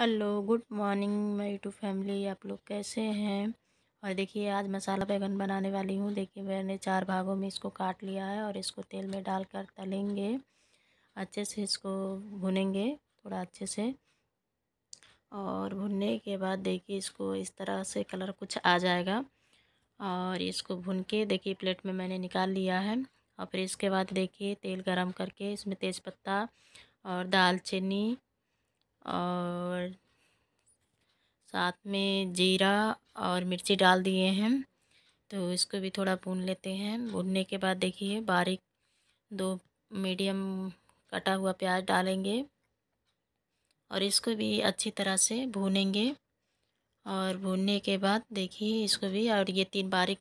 hello good morning my YouTube family आप लोग कैसे हैं और देखिए आज मसाला बैगन बनाने वाली हूँ देखिए मैंने चार भागों में इसको काट लिया है और इसको तेल में डालकर तलेंगे अच्छे से इसको भुनेंगे थोड़ा अच्छे से और भुनने के बाद देखिए इसको इस तरह से कलर कुछ आ जाएगा और इसको भुन के देखिए प्लेट में मैंने निकाल लिया है और फिर इसके बाद देखिए तेल गरम करके इसमें तेज़पत्ता और दालचीनी और साथ में जीरा और मिर्ची डाल दिए हैं तो इसको भी थोड़ा भून लेते हैं भूनने के बाद देखिए बारीक दो मीडियम कटा हुआ प्याज डालेंगे और इसको भी अच्छी तरह से भूनेंगे और भूनने के बाद देखिए इसको भी और ये तीन बारीक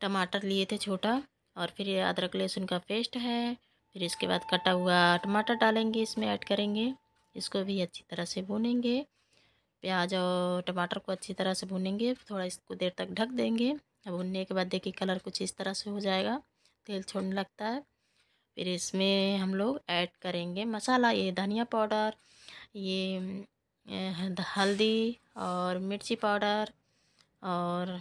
टमाटर लिए थे छोटा और फिर ये अदरक लहसुन का पेस्ट है फिर इसके बाद कटा हुआ टमाटर डालेंगे इसमें ऐड करेंगे इसको भी अच्छी तरह से भूनेंगे प्याज और टमाटर को अच्छी तरह से भूनेंगे थोड़ा इसको देर तक ढक देंगे अब भुनने के बाद देखिए कलर कुछ इस तरह से हो जाएगा तेल छोड़ने लगता है फिर इसमें हम लोग ऐड करेंगे मसाला ये धनिया पाउडर ये हल्दी और मिर्ची पाउडर और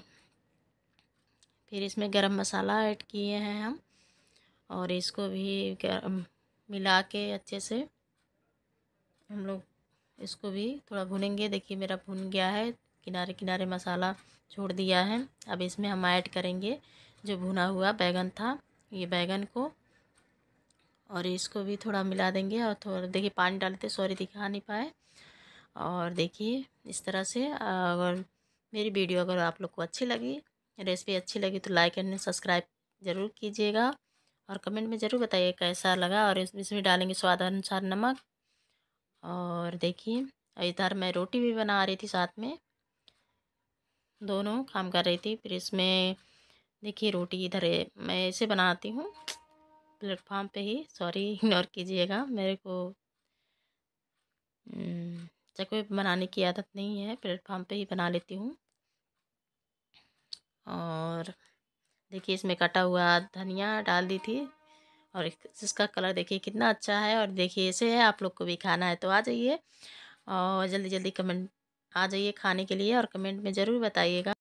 फिर इसमें गरम मसाला ऐड किए हैं हम और इसको भी मिला के अच्छे से हम लोग इसको भी थोड़ा भुनेंगे देखिए मेरा भुन गया है किनारे किनारे मसाला छोड़ दिया है अब इसमें हम ऐड करेंगे जो भुना हुआ बैगन था ये बैगन को और इसको भी थोड़ा मिला देंगे और थोड़ा देखिए पानी डालते सॉरी दिखा नहीं पाए और देखिए इस तरह से अगर मेरी वीडियो अगर आप लोग को अच्छी लगी रेसिपी अच्छी लगी तो लाइक एंड सब्सक्राइब ज़रूर कीजिएगा और कमेंट में ज़रूर बताइए कैसा लगा और इसमें डालेंगे स्वाद अनुसार नमक और देखिए इधर तो मैं रोटी भी बना रही थी साथ में दोनों काम कर रही थी फिर इसमें देखिए रोटी इधर मैं ऐसे बनाती हूँ प्लेटफॉर्म पे ही सॉरी इग्नोर कीजिएगा मेरे को चकवे हम्म, बनाने की आदत नहीं है प्लेटफॉर्म पे ही बना लेती हूँ और देखिए इसमें कटा हुआ धनिया डाल दी थी और इसका कलर देखिए कितना अच्छा है और देखिए ऐसे है आप लोग को भी खाना है तो आ जाइए और जल्दी जल्दी कमेंट आ जाइए खाने के लिए और कमेंट में ज़रूर बताइएगा